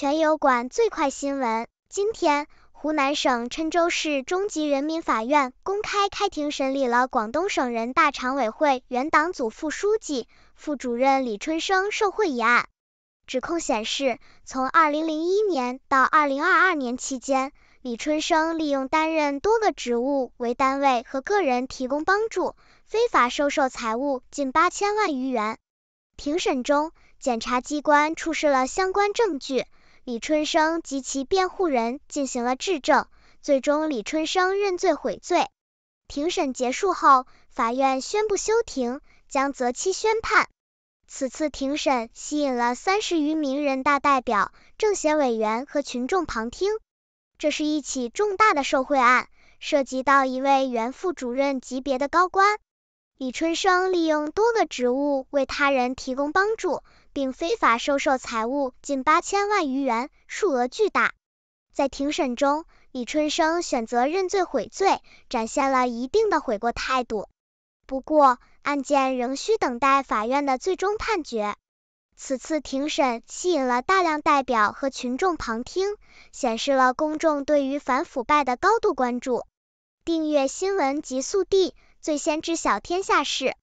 全有管最快新闻，今天湖南省郴州市中级人民法院公开开庭审理了广东省人大常委会原党组副书记、副主任李春生受贿一案。指控显示，从二零零一年到二零二二年期间，李春生利用担任多个职务为单位和个人提供帮助，非法收受财物近八千万余元。庭审中，检察机关出示了相关证据。李春生及其辩护人进行了质证，最终李春生认罪悔罪。庭审结束后，法院宣布休庭，将择期宣判。此次庭审吸引了三十余名人大代表、政协委员和群众旁听。这是一起重大的受贿案，涉及到一位原副主任级别的高官。李春生利用多个职务为他人提供帮助，并非法收受财物近八千万余元，数额巨大。在庭审中，李春生选择认罪悔罪，展现了一定的悔过态度。不过，案件仍需等待法院的最终判决。此次庭审吸引了大量代表和群众旁听，显示了公众对于反腐败的高度关注。订阅新闻极速递。最先知晓天下事。